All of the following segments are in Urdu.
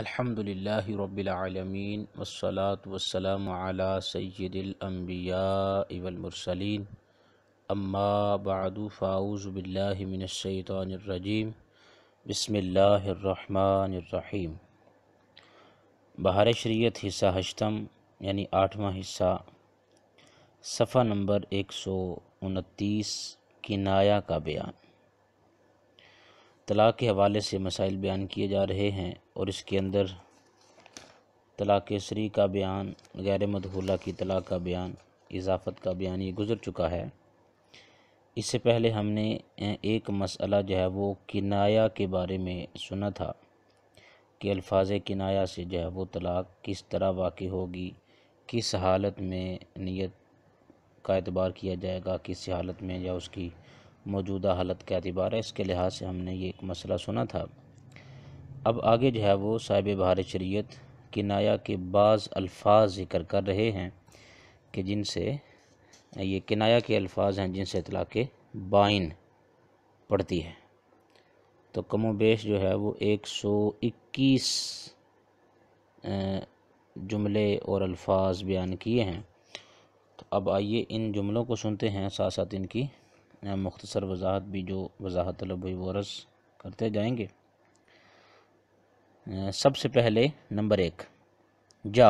الحمد للہ رب العالمین وسلاۃ وسلم علی سید الانبیاء والمرسلین اما بعد فاؤز بلّہ من الشیطان الرجیم بسم اللہ الرحمن الرحیم بہار شریعت حصہ ہشتم یعنی آٹھواں حصہ صفحہ نمبر ایک سو انتیس کی نایا کا بیان طلاق کے حوالے سے مسائل بیان کیے جا رہے ہیں اور اس کے اندر طلاق سری کا بیان غیر مدھولہ کی طلاق کا بیان اضافت کا بیان یہ گزر چکا ہے اس سے پہلے ہم نے ایک مسئلہ جو ہے وہ کنایا کے بارے میں سنا تھا کہ الفاظ کنایا سے جو ہے وہ طلاق کس طرح واقع ہوگی کس حالت میں نیت کا اعتبار کیا جائے گا کس حالت میں یا اس کی موجودہ حالت کا اعتبار ہے اس کے لحاظ سے ہم نے یہ ایک مسئلہ سنا تھا اب آگے جو ہے وہ صاحب بہار شریعت کنایا کے بعض الفاظ ذکر کر رہے ہیں کہ جن سے یہ کنایا کے الفاظ ہیں جن سے اطلاع کے بائن پڑتی ہے تو کم و بیش جو ہے وہ ایک سو اکیس جملے اور الفاظ بیان کیے ہیں تو اب آئیے ان جملوں کو سنتے ہیں ساتھ ساتھ ان کی مختصر وضاحت بھی جو وضاحت طلب وہ عرض کرتے جائیں گے سب سے پہلے نمبر ایک جا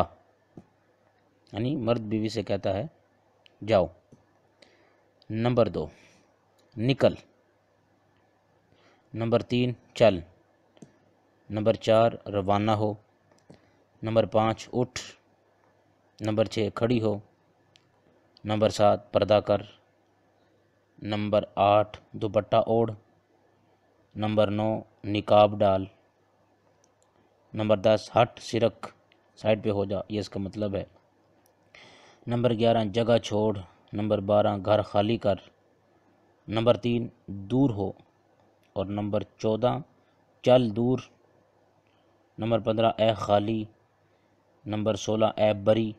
یعنی مرد بیوی سے کہتا ہے جاؤ نمبر دو نکل نمبر تین چل نمبر چار روانہ ہو نمبر پانچ اٹھ نمبر چھ کھڑی ہو نمبر سات پردہ کر نمبر آٹھ دوپٹہ اوڑھ نمبر نو نکاب ڈال نمبر دس ہٹ سرک سائڈ پہ ہو جا یہ اس کا مطلب ہے نمبر گیارہ جگہ چھوڑ نمبر بارہ گھر خالی کر نمبر تین دور ہو اور نمبر چودہ چل دور نمبر پندرہ اے خالی نمبر سولہ اے بری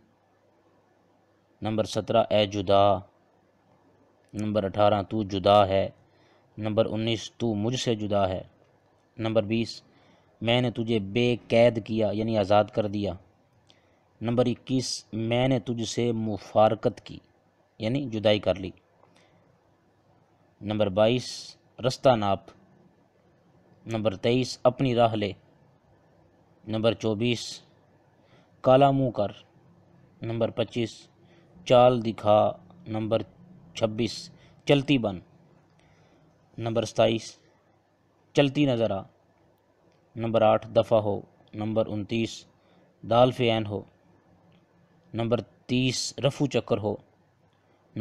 نمبر سترہ اے جدا نمبر اٹھارہ تو جدا ہے نمبر انیس تو مجھ سے جدا ہے نمبر بیس میں نے تجھے بے قید کیا یعنی آزاد کر دیا نمبر اکیس میں نے تجھ سے مفارقت کی یعنی جدائی کر لی نمبر بائیس رستہ ناپ نمبر تیئیس اپنی راہ لے نمبر چوبیس کالا منہ کر نمبر پچیس چال دکھا نمبر چھبیس چلتی بن نمبر ستائیس چلتی نظر آ نمبر آٹھ دفع ہو نمبر انتیس دال فعین ہو نمبر تیس رفو چکر ہو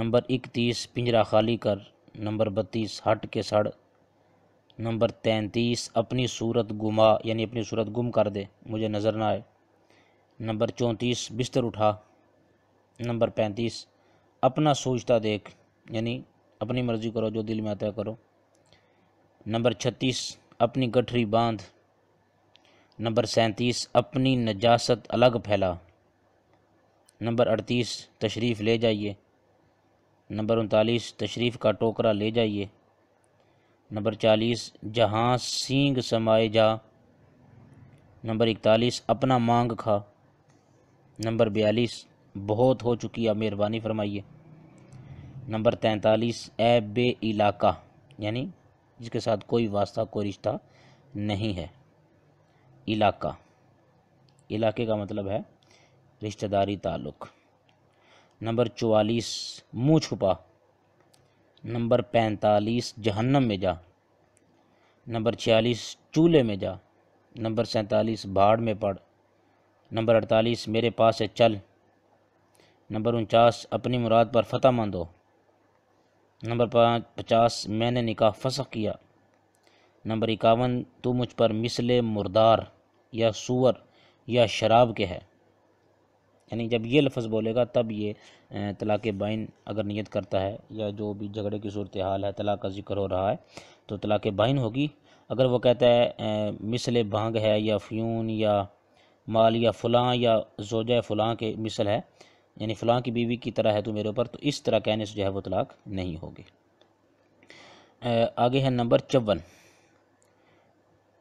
نمبر اکتیس پنجرہ خالی کر نمبر بتیس ہٹ کے سڑ نمبر تینتیس اپنی صورت گما یعنی اپنی صورت گم کر دے مجھے نظر نہ آئے نمبر چونتیس بستر اٹھا نمبر پینتیس اپنا سوچتا دیکھ یعنی اپنی مرضی کرو جو دل میں ہے کرو نمبر چھتیس اپنی گٹھری باندھ نمبر سینتیس اپنی نجاست الگ پھیلا نمبر اڑتیس تشریف لے جائیے نمبر انتالیس تشریف کا ٹوکرا لے جائیے نمبر چالیس جہاں سینگ سمائے جا نمبر اکتالیس اپنا مانگ کھا نمبر بیالیس بہت ہو چکی آپ مہربانی فرمائیے نمبر تینتالیس اے بے علاقہ یعنی جس کے ساتھ کوئی واسطہ کوئی رشتہ نہیں ہے علاقہ علاقے کا مطلب ہے رشتہ داری تعلق نمبر چوالیس منہ چھپا نمبر پینتالیس جہنم میں جا نمبر چھیالیس چولہے میں جا نمبر سینتالیس بھاڑ میں پڑ نمبر اڑتالیس میرے پاس ہے چل نمبر انچاس اپنی مراد پر فتح مند ہو نمبر پچاس میں نے نکاح فسخ کیا نمبر اکاون تو مجھ پر مثل مردار یا سور یا شراب کے ہے یعنی جب یہ لفظ بولے گا تب یہ طلاق بائن اگر نیت کرتا ہے یا جو بھی جھگڑے کی صورتحال ہے طلاق کا ذکر ہو رہا ہے تو طلاق بائن ہوگی اگر وہ کہتا ہے مثل بھانگ ہے یا فیون یا مال یا فلاں یا زوجہ فلاں کے مثل ہے یعنی فلاں کی بیوی کی طرح ہے تو میرے اوپر تو اس طرح کہنے سے جو ہے وہ طلاق نہیں ہوگی آگے ہے نمبر چون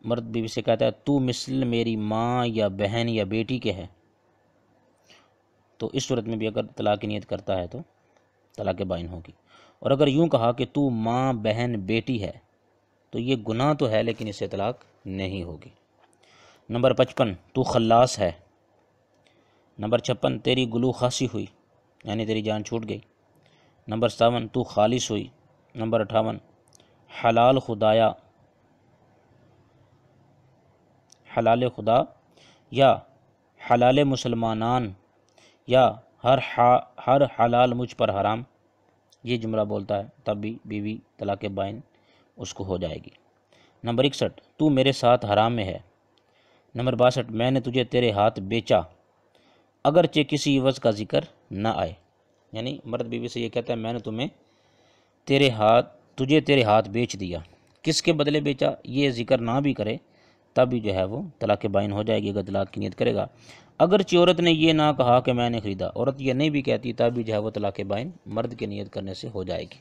مرد بیوی سے کہتا ہے تو مثل میری ماں یا بہن یا بیٹی کے ہے تو اس صورت میں بھی اگر طلاق کی نیت کرتا ہے تو طلاق بائن ہوگی اور اگر یوں کہا کہ تو ماں بہن بیٹی ہے تو یہ گناہ تو ہے لیکن اسے طلاق نہیں ہوگی نمبر پچپن تو خلاص ہے نمبر چھپن تیری گلو خاصی ہوئی یعنی تیری جان چھوٹ گئی نمبر ساون تو خالص ہوئی نمبر اٹھاون حلال خدایا حلال خدا یا حلال مسلمانان یا ہر ہر حلال مجھ پر حرام یہ جملہ بولتا ہے تب بھی بیوی طلاق بائن اس کو ہو جائے گی نمبر اکسٹھ تو میرے ساتھ حرام میں ہے نمبر باسٹھ میں نے تجھے تیرے ہاتھ بیچا اگرچہ کسی عوض کا ذکر نہ آئے یعنی مرد بیوی سے یہ کہتا ہے میں نے تمہیں تیرے ہاتھ تجھے تیرے ہاتھ بیچ دیا کس کے بدلے بیچا یہ ذکر نہ بھی کرے تب بھی جو ہے وہ طلاق بائن ہو جائے گی اگر طلاق کی نیت کرے گا اگرچہ عورت نے یہ نہ کہا کہ میں نے خریدا عورت یہ نہیں بھی کہتی تب بھی جو ہے وہ طلاق بائن مرد کی نیت کرنے سے ہو جائے گی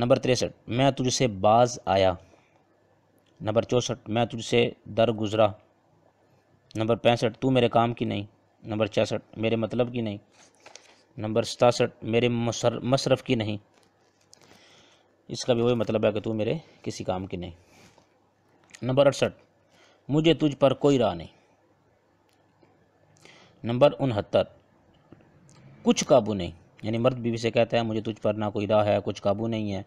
نمبر تریسٹھ میں تجھ سے باز آیا نمبر چونسٹھ میں تجھ سے در گزرا نمبر پینسٹھ تو میرے کام کی نہیں نمبر چونسٹھ میرے مطلب کی نہیں نمبر ستاسٹھ میرے مصرف کی نہیں اس کا بھی وہی مطلب ہے کہ تو میرے کسی کام کی نہیں نمبر اڑسٹھ مجھے تجھ پر کوئی راہ نہیں نمبر انہتر کچھ قابو نہیں یعنی مرد بیوی سے کہتا ہے مجھے تجھ پر نہ کوئی راہ ہے کچھ قابو نہیں ہے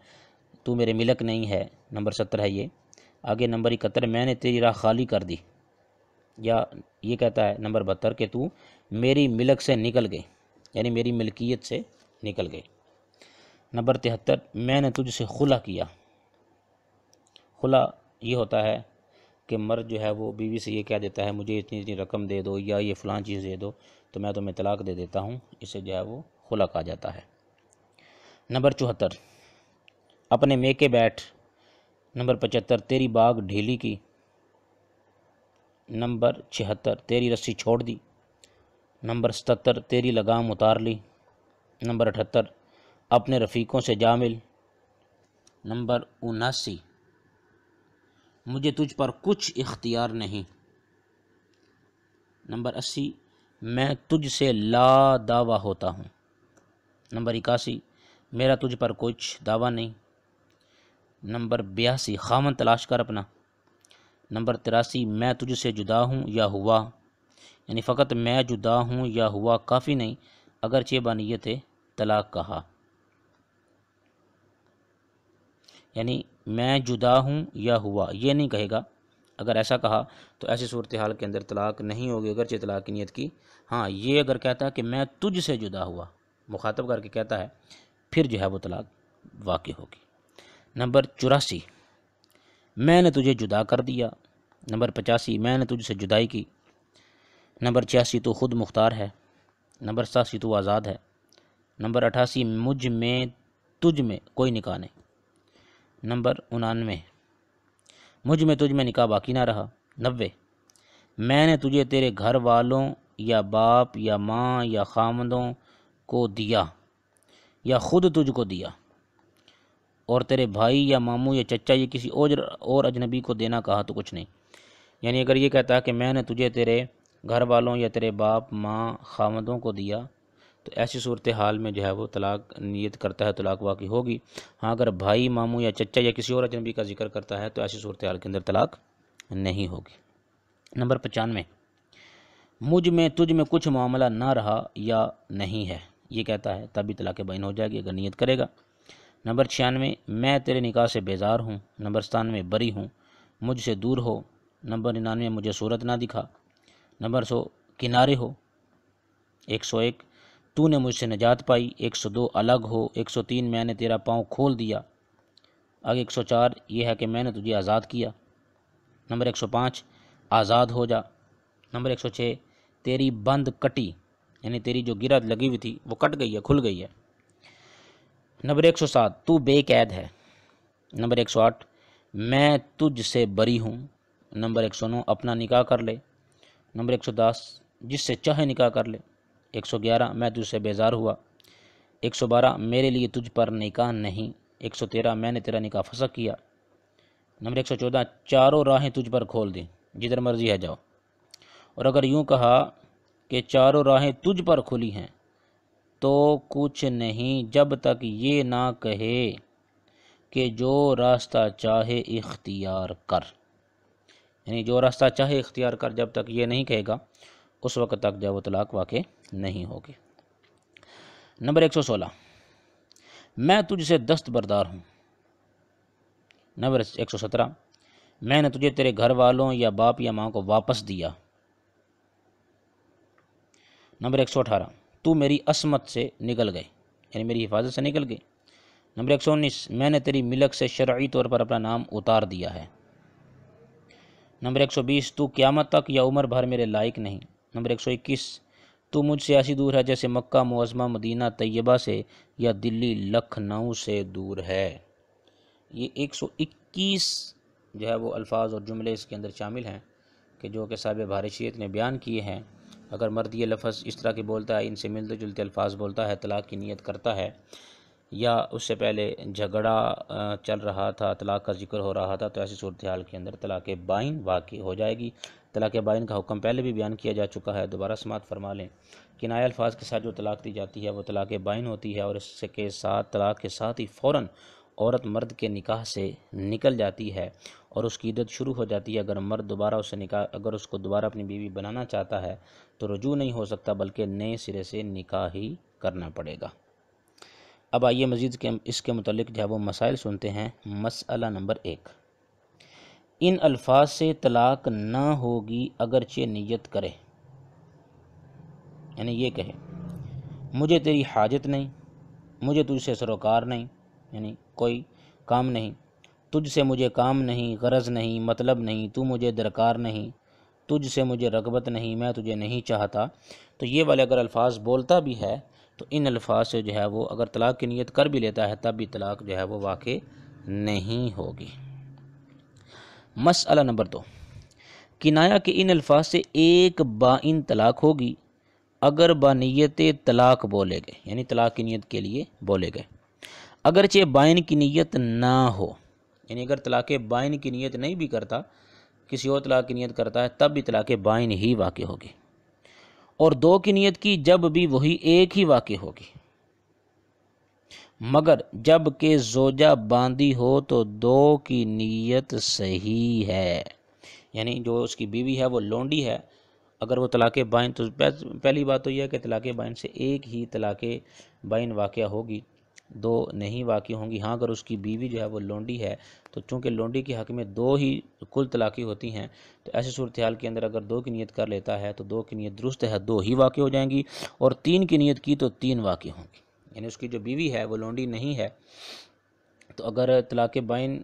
تو میرے ملک نہیں ہے نمبر ستر ہے یہ آگے نمبر اکہتر میں نے تیری راہ خالی کر دی یا یہ کہتا ہے نمبر بہتر کہ تو میری ملک سے نکل گئی یعنی میری ملکیت سے نکل گئی نمبر تہتر میں نے تجھ سے خلا کیا خلا یہ ہوتا ہے کہ مرد جو ہے وہ بیوی سے یہ کہہ دیتا ہے مجھے اتنی اتنی رقم دے دو یا یہ فلاں چیز دے دو تو میں تمہیں طلاق دے دیتا ہوں اسے جو ہے وہ خلا کہا جاتا ہے نمبر چوہتر اپنے مے کے بیٹھ نمبر پچہتر تیری باغ ڈھیلی کی نمبر چھہتر تیری رسی چھوڑ دی نمبر ستتر تیری لگام اتار لی نمبر اٹھتر اپنے رفیقوں سے جامل نمبر اناسی مجھے تجھ پر کچھ اختیار نہیں نمبر اسی میں تجھ سے لا دعویٰ ہوتا ہوں نمبر اکاسی میرا تجھ پر کچھ دعویٰ نہیں نمبر بیاسی خامن تلاش کر اپنا نمبر تراسی میں تجھ سے جدا ہوں یا ہوا یعنی فقط میں جدا ہوں یا ہوا کافی نہیں اگرچہ بانیت طلاق کہا یعنی میں جدا ہوں یا ہوا یہ نہیں کہے گا اگر ایسا کہا تو ایسی صورتحال کے اندر طلاق نہیں ہوگی اگرچہ طلاق کی نیت کی ہاں یہ اگر کہتا ہے کہ میں تجھ سے جدا ہوا مخاطب کر کے کہتا ہے پھر جو ہے وہ طلاق واقع ہوگی نمبر چوراسی میں نے تجھے جدا کر دیا نمبر پچاسی میں نے تجھ سے جدائی کی نمبر چھیاسی تو خود مختار ہے نمبر ساسی تو آزاد ہے نمبر اٹھاسی مجھ میں تجھ میں کوئی نکاح نہیں نمبر انانوے مجھ میں تجھ میں نکاح باقی نہ رہا نوے میں نے تجھے تیرے گھر والوں یا باپ یا ماں یا خامدوں کو دیا یا خود تجھ کو دیا اور تیرے بھائی یا ماموں یا چچا یا کسی اور اور اجنبی کو دینا کہا تو کچھ نہیں یعنی اگر یہ کہتا ہے کہ میں نے تجھے تیرے گھر والوں یا تیرے باپ ماں خامدوں کو دیا تو ایسی صورتحال میں جو ہے وہ طلاق نیت کرتا ہے طلاق واقعی ہوگی ہاں اگر بھائی ماموں یا چچا یا کسی اور اجنبی کا ذکر کرتا ہے تو ایسی صورتحال کے اندر طلاق نہیں ہوگی نمبر پچانوے مجھ میں تجھ میں کچھ معاملہ نہ رہا یا نہیں ہے یہ کہتا ہے تبھی طلاق بین ہو جائے گی اگر نیت کرے گا نمبر چھیانوے میں تیرے نکاح سے بیزار ہوں نمبر ستانوے بری ہوں مجھ سے دور ہو نمبر ننانوے مجھے صورت نہ دکھا نمبر سو کنارے ہو ایک سو ایک تو نے مجھ سے نجات پائی ایک سو دو الگ ہو ایک سو تین میں نے تیرا پاؤں کھول دیا آگے ایک سو چار یہ ہے کہ میں نے تجھے آزاد کیا نمبر ایک سو پانچ آزاد ہو جا نمبر ایک سو چھ تیری بند کٹی یعنی تیری جو گرد لگی ہوئی تھی وہ کٹ گئی ہے کھل گئی ہے نمبر ایک سو سات تو بے قید ہے نمبر ایک سو آٹھ میں تجھ سے بری ہوں نمبر ایک سو نو اپنا نکاح کر لے نمبر ایک سو دس جس سے چاہے نکاح کر لے ایک سو گیارہ میں تجھ سے بیزار ہوا ایک سو بارہ میرے لیے تجھ پر نکاح نہیں ایک سو تیرہ میں نے تیرا نکاح فسق کیا نمبر ایک سو چودہ چاروں راہیں تجھ پر کھول دیں جدھر مرضی ہے جاؤ اور اگر یوں کہا کہ چاروں راہیں تجھ پر کھلی ہیں تو کچھ نہیں جب تک یہ نہ کہے کہ جو راستہ چاہے اختیار کر یعنی جو راستہ چاہے اختیار کر جب تک یہ نہیں کہے گا اس وقت تک جب وہ طلاق واقع نہیں ہوگی نمبر ایک سو سولہ میں تجھ سے دست بردار ہوں نمبر ایک سو سترہ میں نے تجھے تیرے گھر والوں یا باپ یا ماں کو واپس دیا نمبر ایک سو اٹھارہ تو میری عصمت سے نکل گئے یعنی میری حفاظت سے نکل گئی نمبر ایک سو انیس میں نے تیری ملک سے شرعی طور پر اپنا نام اتار دیا ہے نمبر ایک سو بیس تو قیامت تک یا عمر بھر میرے لائق نہیں نمبر ایک سو اکیس تو مجھ سے ایسی دور ہے جیسے مکہ معظمہ مدینہ طیبہ سے یا دلی لکھنؤ سے دور ہے یہ ایک سو اکیس جو ہے وہ الفاظ اور جملے اس کے اندر شامل ہیں کہ جو کہ صاحب بھارشیت نے بیان کیے ہیں اگر مرد یہ لفظ اس طرح کی بولتا ہے ان سے ملتے جلتے الفاظ بولتا ہے طلاق کی نیت کرتا ہے یا اس سے پہلے جھگڑا چل رہا تھا طلاق کا ذکر ہو رہا تھا تو ایسی صورتحال کے اندر طلاق بائن واقع ہو جائے گی طلاق بائن کا حکم پہلے بھی بیان کیا جا چکا ہے دوبارہ سماعت فرما لیں کنائے الفاظ کے ساتھ جو طلاق دی جاتی ہے وہ طلاق بائن ہوتی ہے اور اس کے ساتھ طلاق کے ساتھ ہی فوراً عورت مرد کے نکاح سے نکل جاتی ہے اور اس کی عدت شروع ہو جاتی ہے اگر مرد دوبارہ اسے نکاح اگر اس کو دوبارہ اپنی بیوی بنانا چاہتا ہے تو رجوع نہیں ہو سکتا بلکہ نئے سرے سے نکاح ہی کرنا پڑے گا اب آئیے مزید کے اس کے متعلق جو ہے وہ مسائل سنتے ہیں مسئلہ نمبر ایک ان الفاظ سے طلاق نہ ہوگی اگرچہ نیت کرے یعنی یہ کہے مجھے تیری حاجت نہیں مجھے تجھ سے سروکار نہیں یعنی کوئی کام نہیں تجھ سے مجھے کام نہیں غرض نہیں مطلب نہیں تو مجھے درکار نہیں تجھ سے مجھے رغبت نہیں میں تجھے نہیں چاہتا تو یہ والے اگر الفاظ بولتا بھی ہے تو ان الفاظ سے جو ہے وہ اگر طلاق کی نیت کر بھی لیتا ہے تب بھی طلاق جو ہے وہ واقع نہیں ہوگی مسئلہ نمبر دو کنایا کے ان الفاظ سے ایک ان طلاق ہوگی اگر با نیت طلاق بولے گئے یعنی طلاق کی نیت کے لیے بولے گئے اگرچہ بائن کی نیت نہ ہو یعنی اگر طلاق بائن کی نیت نہیں بھی کرتا کسی اور طلاق کی نیت کرتا ہے تب بھی طلاق بائن ہی واقع ہوگی اور دو کی نیت کی جب بھی وہی ایک ہی واقع ہوگی مگر جب کہ زوجہ باندھی ہو تو دو کی نیت صحیح ہے یعنی جو اس کی بیوی ہے وہ لونڈی ہے اگر وہ طلاق بائن تو پہلی بات تو یہ ہے کہ طلاق بائن سے ایک ہی طلاق بائن واقعہ ہوگی دو نہیں واقع ہوں گی ہاں اگر اس کی بیوی جو ہے وہ لونڈی ہے تو چونکہ لونڈی کے حق میں دو ہی کل طلاقی ہوتی ہیں تو ایسی صورتحال کے اندر اگر دو کی نیت کر لیتا ہے تو دو کی نیت درست ہے دو ہی واقع ہو جائیں گی اور تین کی نیت کی تو تین واقع ہوں گی یعنی اس کی جو بیوی ہے وہ لونڈی نہیں ہے تو اگر طلاق بائن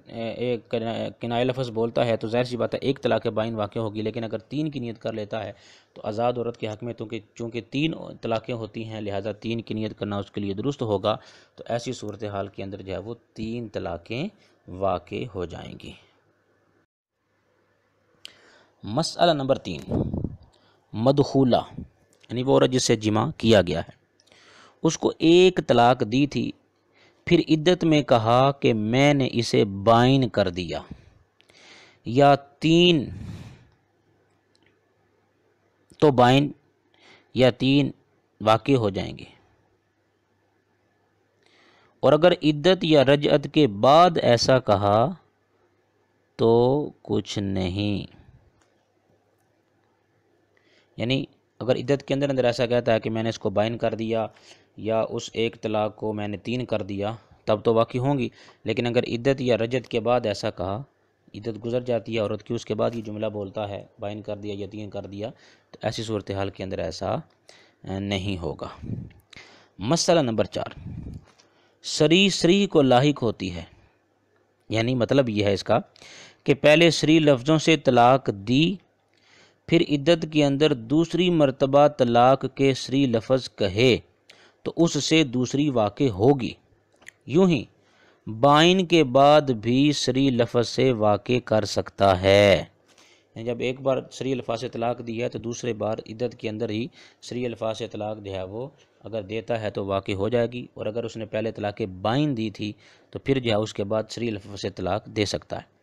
کنائے لفظ بولتا ہے تو ظاہر سی بات ہے ایک طلاق بائن واقع ہوگی لیکن اگر تین کی نیت کر لیتا ہے تو آزاد عورت کے حق میں تو چونکہ تین طلاقیں ہوتی ہیں لہٰذا تین کی نیت کرنا اس کے لیے درست ہوگا تو ایسی صورتحال کے اندر جو ہے وہ تین طلاقیں واقع ہو جائیں گی مسئلہ نمبر تین مدخولہ یعنی وہ عورت جس سے جمع کیا گیا ہے اس کو ایک طلاق دی تھی پھر عدت میں کہا کہ میں نے اسے بائن کر دیا یا تین تو بائن یا تین واقع ہو جائیں گے اور اگر عدت یا رجعت کے بعد ایسا کہا تو کچھ نہیں یعنی اگر عدت کے اندر اندر ایسا کہتا ہے کہ میں نے اس کو بائن کر دیا یا اس ایک طلاق کو میں نے تین کر دیا تب تو واقعی ہوں گی لیکن اگر عدت یا رجت کے بعد ایسا کہا عدت گزر جاتی ہے عورت کی اس کے بعد یہ جملہ بولتا ہے بائن کر دیا یا تین کر دیا تو ایسی صورتحال کے اندر ایسا نہیں ہوگا مسئلہ نمبر چار سری سری کو لاحق ہوتی ہے یعنی مطلب یہ ہے اس کا کہ پہلے سری لفظوں سے طلاق دی پھر عدت کے اندر دوسری مرتبہ طلاق کے سری لفظ کہے تو اس سے دوسری واقع ہوگی یوں ہی بائن کے بعد بھی سری لفظ سے واقع کر سکتا ہے یعنی جب ایک بار سری الفاظ سے اطلاق دی ہے تو دوسرے بار عدت کے اندر ہی سری الفاظ سے اطلاق جو ہے وہ اگر دیتا ہے تو واقع ہو جائے گی اور اگر اس نے پہلے اطلاق بائن دی تھی تو پھر جو ہے اس کے بعد سری الفاظ سے اطلاق دے سکتا ہے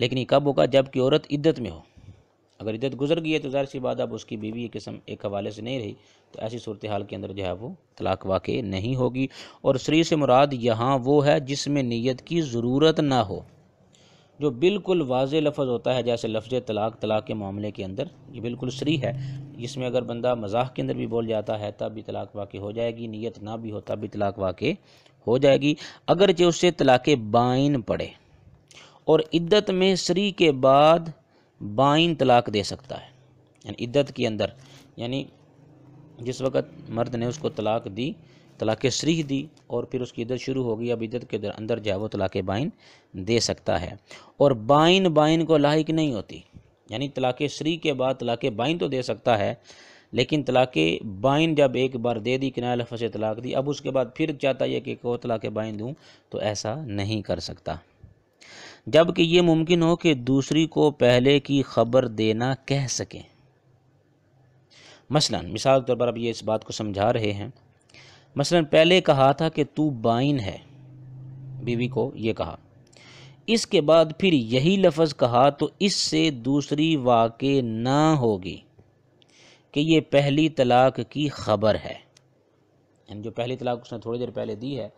لیکن یہ کب ہوگا جب کہ عورت عدت میں ہو اگر عدت گزر گئی ہے تو ظاہر سی بات اب اس کی بیوی ایک قسم ایک حوالے سے نہیں رہی تو ایسی صورتحال کے اندر جو ہے وہ طلاق واقع نہیں ہوگی اور سری سے مراد یہاں وہ ہے جس میں نیت کی ضرورت نہ ہو جو بالکل واضح لفظ ہوتا ہے جیسے لفظ طلاق طلاق کے معاملے کے اندر یہ بالکل سری ہے جس میں اگر بندہ مذاق کے اندر بھی بول جاتا ہے تب بھی طلاق واقع ہو جائے گی نیت نہ بھی ہو تب بھی طلاق واقع ہو جائے گی اگرچہ اس سے طلاق بائن پڑے اور عدت میں سری کے بعد بائن طلاق دے سکتا ہے یعنی عدت کے اندر یعنی جس وقت مرد نے اس کو طلاق دی طلاق سریح دی اور پھر اس کی عدت شروع ہو گئی اب عدت کے اندر جو ہے وہ طلاق بائن دے سکتا ہے اور بائن بائن کو لاحق نہیں ہوتی یعنی طلاق سریح کے بعد طلاق بائن تو دے سکتا ہے لیکن طلاق بائن جب ایک بار دے دی لفظ طلاق دی اب اس کے بعد پھر چاہتا ہے یہ کہ کو طلاق بائن دوں تو ایسا نہیں کر سکتا جبکہ یہ ممکن ہو کہ دوسری کو پہلے کی خبر دینا کہہ سکیں مثلا مثال طور پر اب یہ اس بات کو سمجھا رہے ہیں مثلا پہلے کہا تھا کہ تو بائن ہے بیوی بی کو یہ کہا اس کے بعد پھر یہی لفظ کہا تو اس سے دوسری واقع نہ ہوگی کہ یہ پہلی طلاق کی خبر ہے یعنی جو پہلی طلاق اس نے تھوڑی دیر پہلے دی ہے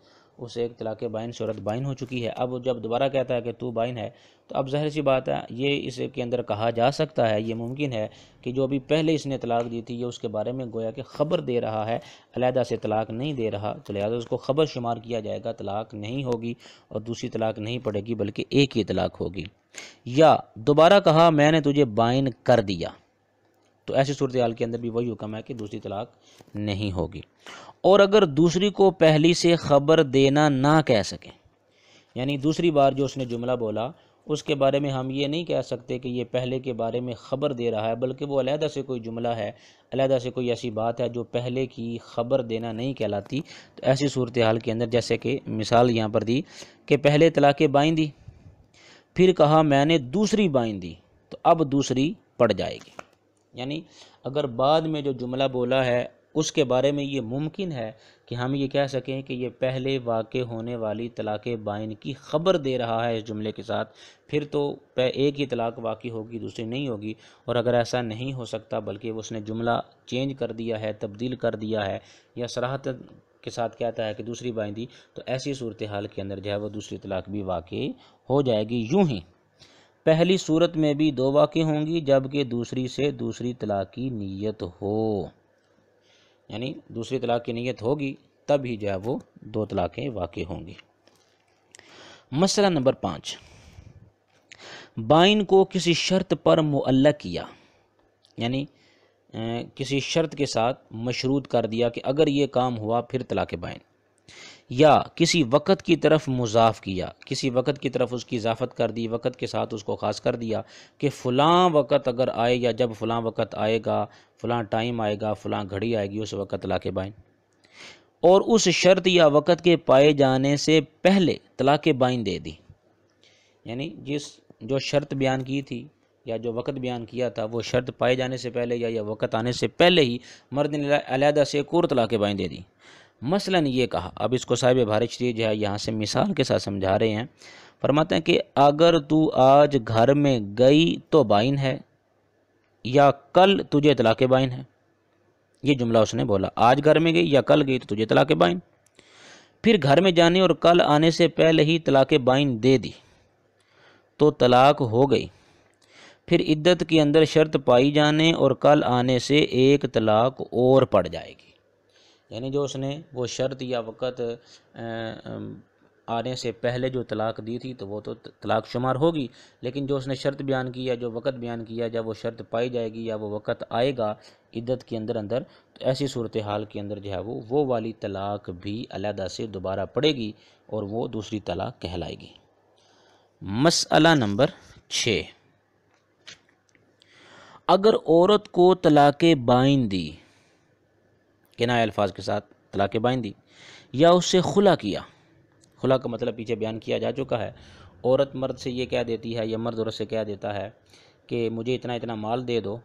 اسے ایک طلاق بائن صورت بائن ہو چکی ہے اب جب دوبارہ کہتا ہے کہ تو بائن ہے تو اب ظاہر سی بات ہے یہ اس کے اندر کہا جا سکتا ہے یہ ممکن ہے کہ جو ابھی پہلے اس نے طلاق دی تھی یہ اس کے بارے میں گویا کہ خبر دے رہا ہے علیحدہ سے طلاق نہیں دے رہا تو لہٰذا اس کو خبر شمار کیا جائے گا طلاق نہیں ہوگی اور دوسری طلاق نہیں پڑے گی بلکہ ایک ہی طلاق ہوگی یا دوبارہ کہا میں نے تجھے بائن کر دیا تو ایسی صورتحال کے اندر بھی وہی حکم ہے کہ دوسری طلاق نہیں ہوگی اور اگر دوسری کو پہلی سے خبر دینا نہ کہہ سکیں یعنی دوسری بار جو اس نے جملہ بولا اس کے بارے میں ہم یہ نہیں کہہ سکتے کہ یہ پہلے کے بارے میں خبر دے رہا ہے بلکہ وہ علیحدہ سے کوئی جملہ ہے علیحدہ سے کوئی ایسی بات ہے جو پہلے کی خبر دینا نہیں کہلاتی تو ایسی صورتحال کے اندر جیسے کہ مثال یہاں پر دی کہ پہلے طلاق بائیں دی پھر کہا میں نے دوسری بائیں دی تو اب دوسری پڑ جائے گی یعنی اگر بعد میں جو جملہ بولا ہے اس کے بارے میں یہ ممکن ہے کہ ہم یہ کہہ سکیں کہ یہ پہلے واقع ہونے والی طلاق بائن کی خبر دے رہا ہے اس جملے کے ساتھ پھر تو ایک ہی طلاق واقع ہوگی دوسری نہیں ہوگی اور اگر ایسا نہیں ہو سکتا بلکہ اس نے جملہ چینج کر دیا ہے تبدیل کر دیا ہے یا سراحت کے ساتھ کہتا ہے کہ دوسری بائیں دی تو ایسی صورتحال کے اندر جو ہے وہ دوسری طلاق بھی واقع ہو جائے گی یوں ہی پہلی صورت میں بھی دو واقع ہوں گی جبکہ دوسری سے دوسری طلاق کی نیت ہو یعنی دوسری طلاق کی نیت ہوگی ہی جو ہے وہ دو طلاقیں واقع ہوں گی مسئلہ نمبر پانچ بائن کو کسی شرط پر معلق کیا یعنی کسی شرط کے ساتھ مشروط کر دیا کہ اگر یہ کام ہوا پھر طلاق بائن یا کسی وقت کی طرف مضاف کیا کسی وقت کی طرف اس کی اضافت کر دی وقت کے ساتھ اس کو خاص کر دیا کہ فلاں وقت اگر آئے یا جب فلاں وقت آئے گا فلاں ٹائم آئے گا فلاں گھڑی آئے گی اس وقت طلاق بائن اور اس شرط یا وقت کے پائے جانے سے پہلے طلاق بائن دے دی یعنی جس جو شرط بیان کی تھی یا جو وقت بیان کیا تھا وہ شرط پائے جانے سے پہلے یا وقت آنے سے پہلے ہی مرد علیحدہ سے کور طلاق بائن دے دی مثلا یہ کہا اب اس کو صاحب بھارت جو جہاں یہاں سے مثال کے ساتھ سمجھا رہے ہیں فرماتے ہیں کہ اگر تو آج گھر میں گئی تو بائن ہے یا کل تجھے طلاق بائن ہے یہ جملہ اس نے بولا آج گھر میں گئی یا کل گئی تو تجھے طلاق بائن پھر گھر میں جانے اور کل آنے سے پہلے ہی طلاق بائن دے دی تو طلاق ہو گئی پھر عدت کے اندر شرط پائی جانے اور کل آنے سے ایک طلاق اور پڑ جائے گی یعنی جو اس نے وہ شرط یا وقت آنے سے پہلے جو طلاق دی تھی تو وہ تو طلاق شمار ہوگی لیکن جو اس نے شرط بیان کی یا جو وقت بیان کیا جب وہ شرط پائی جائے گی یا وہ وقت آئے گا عدت کے اندر اندر تو ایسی صورتحال کے اندر جو ہے وہ وہ والی طلاق بھی علیحدہ سے دوبارہ پڑے گی اور وہ دوسری طلاق کہلائے گی مسئلہ نمبر چھ اگر عورت کو طلاق بائن دی کنائے الفاظ کے ساتھ طلاق بائندی دی یا اس سے خلا کیا خلا کا مطلب پیچھے بیان کیا جا چکا ہے عورت مرد سے یہ کہہ دیتی ہے یا مرد عورت سے کہہ دیتا ہے کہ مجھے اتنا اتنا مال دے دو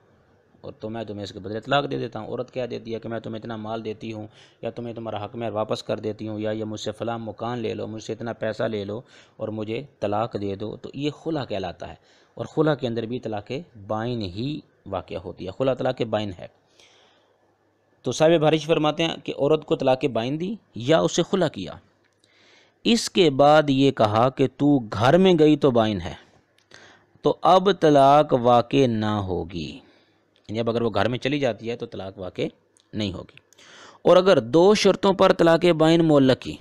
اور تو میں تمہیں اس کے بدلے طلاق دے دیتا ہوں عورت کہہ دیتی ہے کہ میں تمہیں اتنا مال دیتی ہوں یا تمہیں تمہارا حق میں واپس کر دیتی ہوں یا یہ مجھ سے فلاں مکان لے لو مجھ سے اتنا پیسہ لے لو اور مجھے طلاق دے دو تو یہ خلا کہلاتا ہے اور خلا کے اندر بھی طلاق بائن ہی واقعہ ہوتی ہے خلا طلاق بائن ہے تو صاحب بھارش فرماتے ہیں کہ عورت کو طلاق بائن دی یا اسے خلا کیا اس کے بعد یہ کہا کہ تو گھر میں گئی تو بائن ہے تو اب طلاق واقع نہ ہوگی یعنی اب اگر وہ گھر میں چلی جاتی ہے تو طلاق واقع نہیں ہوگی اور اگر دو شرطوں پر طلاق بائن معلق کی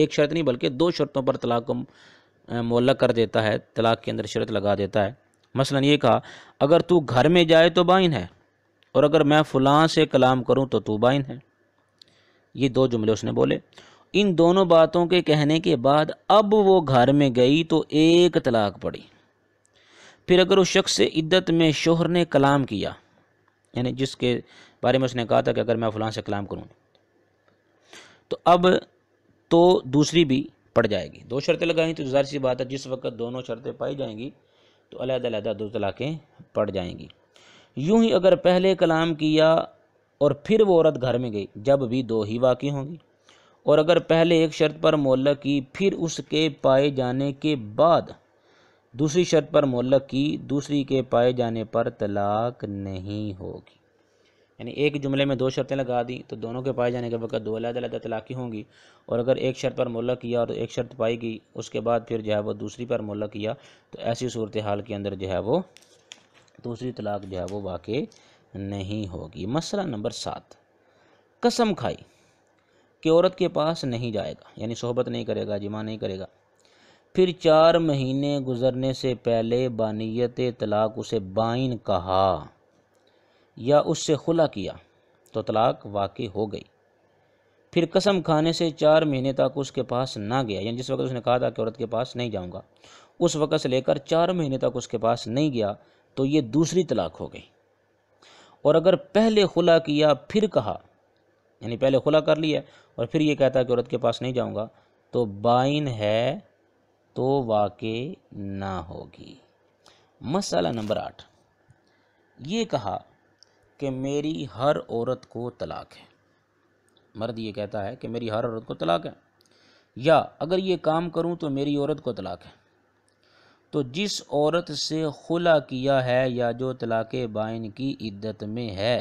ایک شرط نہیں بلکہ دو شرطوں پر طلاق کو معلق کر دیتا ہے طلاق کے اندر شرط لگا دیتا ہے مثلا یہ کہا اگر تو گھر میں جائے تو بائن ہے اور اگر میں فلاں سے کلام کروں تو تو بائن ہے یہ دو جملے اس نے بولے ان دونوں باتوں کے کہنے کے بعد اب وہ گھر میں گئی تو ایک طلاق پڑی پھر اگر اس شخص سے عدت میں شوہر نے کلام کیا یعنی جس کے بارے میں اس نے کہا تھا کہ اگر میں فلاں سے کلام کروں تو اب تو دوسری بھی پڑ جائے گی دو شرطیں لگائیں تو ظاہر سی بات ہے جس وقت دونوں شرطیں پائی جائیں گی تو علیحدہ علیحدہ دو طلاقیں پڑ جائیں گی یوں ہی اگر پہلے کلام کیا اور پھر وہ عورت گھر میں گئی جب بھی دو ہی واقع ہوں گی اور اگر پہلے ایک شرط پر مولا کی پھر اس کے پائے جانے کے بعد دوسری شرط پر مولا کی دوسری کے پائے جانے پر طلاق نہیں ہوگی یعنی ایک جملے میں دو شرطیں لگا دی تو دونوں کے پائے جانے کے وقت دو علیحدہ طلاقی ہوں گی اور اگر ایک شرط پر مولا کیا اور ایک شرط پائی گئی اس کے بعد پھر جو ہے وہ دوسری پر مولا کیا تو ایسی صورتحال کے اندر جو ہے وہ دوسری طلاق جو ہے وہ واقع نہیں ہوگی مسئلہ نمبر سات قسم کھائی کہ عورت کے پاس نہیں جائے گا یعنی صحبت نہیں کرے گا جمع نہیں کرے گا پھر چار مہینے گزرنے سے پہلے بانیت طلاق اسے بائن کہا یا اس سے خلا کیا تو طلاق واقع ہو گئی پھر قسم کھانے سے چار مہینے تک اس کے پاس نہ گیا یعنی جس وقت اس نے کہا تھا کہ عورت کے پاس نہیں جاؤں گا اس وقت سے لے کر چار مہینے تک اس کے پاس نہیں گیا تو یہ دوسری طلاق ہو گئی اور اگر پہلے خلا کیا پھر کہا یعنی پہلے خلا کر لیا اور پھر یہ کہتا ہے کہ عورت کے پاس نہیں جاؤں گا تو بائن ہے تو واقع نہ ہوگی مسئلہ نمبر آٹھ یہ کہا کہ میری ہر عورت کو طلاق ہے مرد یہ کہتا ہے کہ میری ہر عورت کو طلاق ہے یا اگر یہ کام کروں تو میری عورت کو طلاق ہے تو جس عورت سے خلا کیا ہے یا جو طلاق بائن کی عدت میں ہے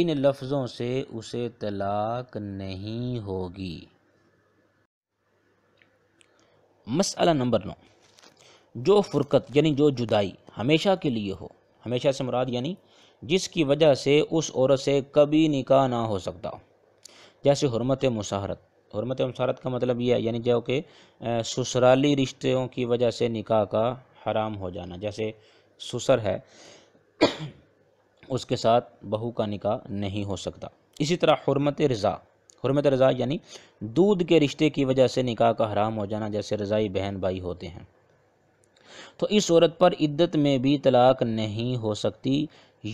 ان لفظوں سے اسے طلاق نہیں ہوگی مسئلہ نمبر نو جو فرقت یعنی جو جدائی ہمیشہ کے لیے ہو ہمیشہ سے مراد یعنی جس کی وجہ سے اس عورت سے کبھی نکاح نہ ہو سکتا جیسے حرمت مشہرت حرمت مسارت کا مطلب یہ ہے یعنی جو کہ سسرالی رشتوں کی وجہ سے نکاح کا حرام ہو جانا جیسے سسر ہے اس کے ساتھ بہو کا نکاح نہیں ہو سکتا اسی طرح حرمت رضا حرمت رضا یعنی دودھ کے رشتے کی وجہ سے نکاح کا حرام ہو جانا جیسے رضائی بہن بھائی ہوتے ہیں تو اس عورت پر عدت میں بھی طلاق نہیں ہو سکتی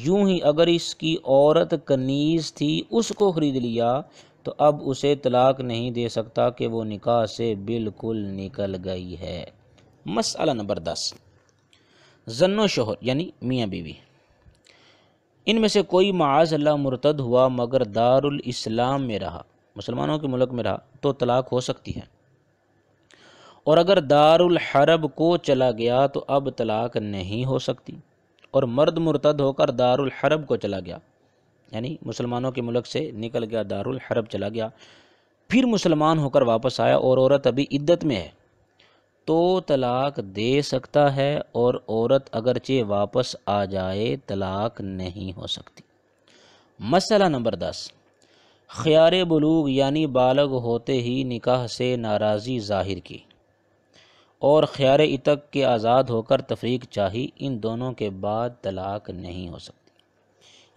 یوں ہی اگر اس کی عورت کنیز تھی اس کو خرید لیا تو اب اسے طلاق نہیں دے سکتا کہ وہ نکاح سے بالکل نکل گئی ہے مسئلہ نمبر دس زن و شوہر یعنی میاں بیوی ان میں سے کوئی معاذ اللہ مرتد ہوا مگر دارالاسلام میں رہا مسلمانوں کے ملک میں رہا تو طلاق ہو سکتی ہے اور اگر دارالحرب کو چلا گیا تو اب طلاق نہیں ہو سکتی اور مرد مرتد ہو کر دار الحرب کو چلا گیا یعنی مسلمانوں کے ملک سے نکل گیا دار الحرب چلا گیا پھر مسلمان ہو کر واپس آیا اور عورت ابھی عدت میں ہے تو طلاق دے سکتا ہے اور عورت اگرچہ واپس آ جائے طلاق نہیں ہو سکتی مسئلہ نمبر دس خیار بلوغ یعنی بالغ ہوتے ہی نکاح سے ناراضی ظاہر کی اور خیار اتق کے آزاد ہو کر تفریق چاہی ان دونوں کے بعد طلاق نہیں ہو سکتی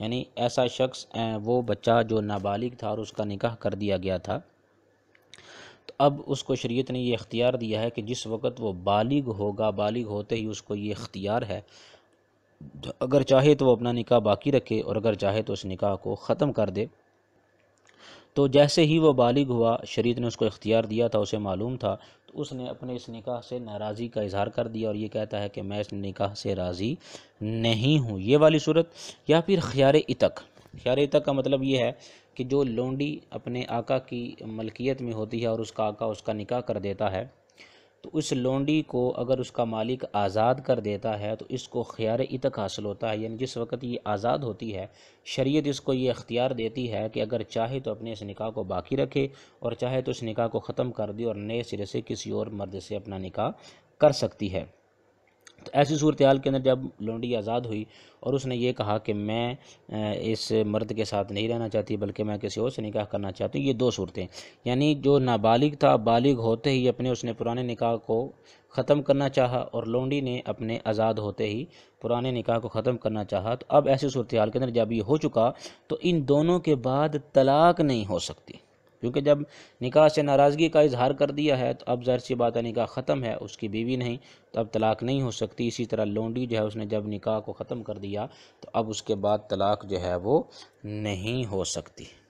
یعنی ایسا شخص وہ بچہ جو نابالغ تھا اور اس کا نکاح کر دیا گیا تھا تو اب اس کو شریعت نے یہ اختیار دیا ہے کہ جس وقت وہ بالغ ہوگا بالغ ہوتے ہی اس کو یہ اختیار ہے اگر چاہے تو وہ اپنا نکاح باقی رکھے اور اگر چاہے تو اس نکاح کو ختم کر دے تو جیسے ہی وہ بالغ ہوا شریعت نے اس کو اختیار دیا تھا اسے معلوم تھا اس نے اپنے اس نکاح سے ناراضی کا اظہار کر دیا اور یہ کہتا ہے کہ میں اس نکاح سے راضی نہیں ہوں یہ والی صورت یا پھر خیار اتق خیار اتق کا مطلب یہ ہے کہ جو لونڈی اپنے آقا کی ملکیت میں ہوتی ہے اور اس کا آقا اس کا نکاح کر دیتا ہے تو اس لونڈی کو اگر اس کا مالک آزاد کر دیتا ہے تو اس کو خیار اتق حاصل ہوتا ہے یعنی جس وقت یہ آزاد ہوتی ہے شریعت اس کو یہ اختیار دیتی ہے کہ اگر چاہے تو اپنے اس نکاح کو باقی رکھے اور چاہے تو اس نکاح کو ختم کر دے اور نئے سرے سے کسی اور مرد سے اپنا نکاح کر سکتی ہے تو ایسی صورتحال کے اندر جب لونڈی آزاد ہوئی اور اس نے یہ کہا کہ میں اس مرد کے ساتھ نہیں رہنا چاہتی بلکہ میں کسی اور سے نکاح کرنا چاہتی ہوں یہ دو صورتیں یعنی جو نابالغ تھا بالغ ہوتے ہی اپنے اس نے پرانے نکاح کو ختم کرنا چاہا اور لونڈی نے اپنے آزاد ہوتے ہی پرانے نکاح کو ختم کرنا چاہا تو اب ایسی صورتحال کے اندر جب یہ ہو چکا تو ان دونوں کے بعد طلاق نہیں ہو سکتی کیونکہ جب نکاح سے ناراضگی کا اظہار کر دیا ہے تو اب ظاہر سی بات ہے نکاح ختم ہے اس کی بیوی نہیں تو اب طلاق نہیں ہو سکتی اسی طرح لونڈی جو ہے اس نے جب نکاح کو ختم کر دیا تو اب اس کے بعد طلاق جو ہے وہ نہیں ہو سکتی